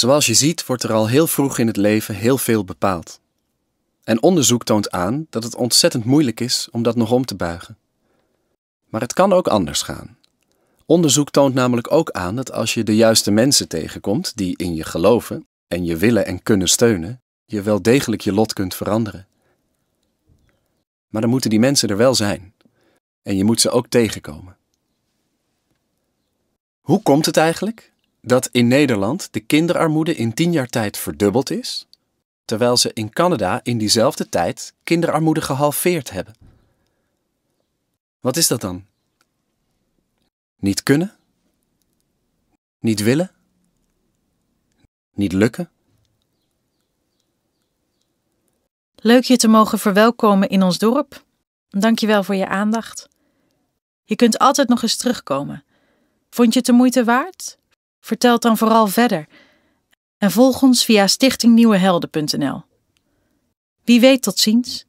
Zoals je ziet wordt er al heel vroeg in het leven heel veel bepaald. En onderzoek toont aan dat het ontzettend moeilijk is om dat nog om te buigen. Maar het kan ook anders gaan. Onderzoek toont namelijk ook aan dat als je de juiste mensen tegenkomt die in je geloven en je willen en kunnen steunen, je wel degelijk je lot kunt veranderen. Maar dan moeten die mensen er wel zijn. En je moet ze ook tegenkomen. Hoe komt het eigenlijk dat in Nederland de kinderarmoede in tien jaar tijd verdubbeld is, terwijl ze in Canada in diezelfde tijd kinderarmoede gehalveerd hebben. Wat is dat dan? Niet kunnen? Niet willen? Niet lukken? Leuk je te mogen verwelkomen in ons dorp. Dank je wel voor je aandacht. Je kunt altijd nog eens terugkomen. Vond je het de moeite waard? Vertel dan vooral verder en volg ons via stichtingnieuwehelden.nl. Wie weet tot ziens.